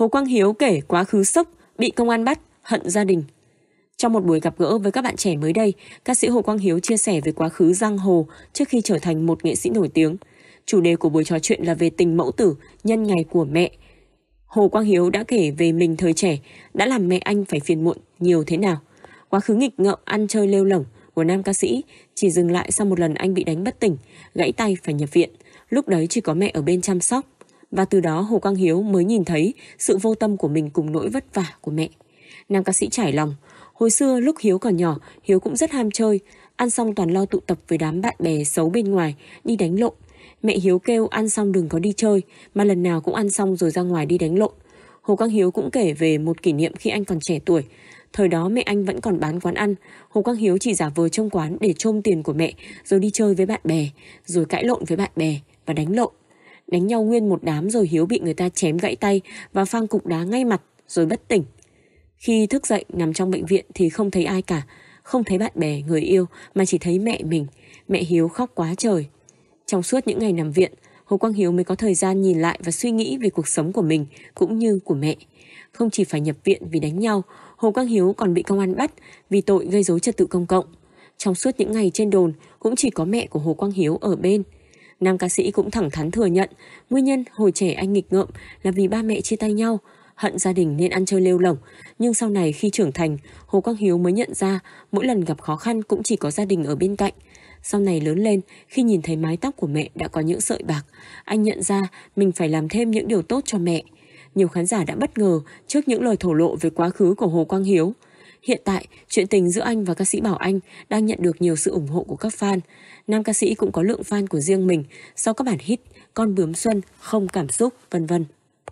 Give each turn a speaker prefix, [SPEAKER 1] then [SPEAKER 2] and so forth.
[SPEAKER 1] Hồ Quang Hiếu kể quá khứ sốc, bị công an bắt, hận gia đình. Trong một buổi gặp gỡ với các bạn trẻ mới đây, ca sĩ Hồ Quang Hiếu chia sẻ về quá khứ giang hồ trước khi trở thành một nghệ sĩ nổi tiếng. Chủ đề của buổi trò chuyện là về tình mẫu tử, nhân ngày của mẹ. Hồ Quang Hiếu đã kể về mình thời trẻ, đã làm mẹ anh phải phiền muộn nhiều thế nào. Quá khứ nghịch ngợm ăn chơi lêu lỏng của nam ca sĩ chỉ dừng lại sau một lần anh bị đánh bất tỉnh, gãy tay phải nhập viện. Lúc đấy chỉ có mẹ ở bên chăm sóc và từ đó Hồ Quang Hiếu mới nhìn thấy sự vô tâm của mình cùng nỗi vất vả của mẹ. Nam ca sĩ trải lòng, hồi xưa lúc Hiếu còn nhỏ, Hiếu cũng rất ham chơi, ăn xong toàn lo tụ tập với đám bạn bè xấu bên ngoài, đi đánh lộn. Mẹ Hiếu kêu ăn xong đừng có đi chơi, mà lần nào cũng ăn xong rồi ra ngoài đi đánh lộn. Hồ Quang Hiếu cũng kể về một kỷ niệm khi anh còn trẻ tuổi. Thời đó mẹ anh vẫn còn bán quán ăn, Hồ Quang Hiếu chỉ giả vờ trong quán để trôm tiền của mẹ rồi đi chơi với bạn bè, rồi cãi lộn với bạn bè và đánh lộn đánh nhau nguyên một đám rồi Hiếu bị người ta chém gãy tay và phang cục đá ngay mặt rồi bất tỉnh. Khi thức dậy nằm trong bệnh viện thì không thấy ai cả, không thấy bạn bè, người yêu mà chỉ thấy mẹ mình. Mẹ Hiếu khóc quá trời. Trong suốt những ngày nằm viện, Hồ Quang Hiếu mới có thời gian nhìn lại và suy nghĩ về cuộc sống của mình cũng như của mẹ. Không chỉ phải nhập viện vì đánh nhau, Hồ Quang Hiếu còn bị công an bắt vì tội gây dối trật tự công cộng. Trong suốt những ngày trên đồn cũng chỉ có mẹ của Hồ Quang Hiếu ở bên. Nam ca sĩ cũng thẳng thắn thừa nhận, nguyên nhân hồi trẻ anh nghịch ngợm là vì ba mẹ chia tay nhau, hận gia đình nên ăn chơi lêu lỏng. Nhưng sau này khi trưởng thành, Hồ Quang Hiếu mới nhận ra mỗi lần gặp khó khăn cũng chỉ có gia đình ở bên cạnh. Sau này lớn lên, khi nhìn thấy mái tóc của mẹ đã có những sợi bạc, anh nhận ra mình phải làm thêm những điều tốt cho mẹ. Nhiều khán giả đã bất ngờ trước những lời thổ lộ về quá khứ của Hồ Quang Hiếu. Hiện tại, chuyện tình giữa anh và ca sĩ Bảo Anh đang nhận được nhiều sự ủng hộ của các fan. Nam ca sĩ cũng có lượng fan của riêng mình sau các bản hit Con bướm xuân, Không cảm xúc, vân vân.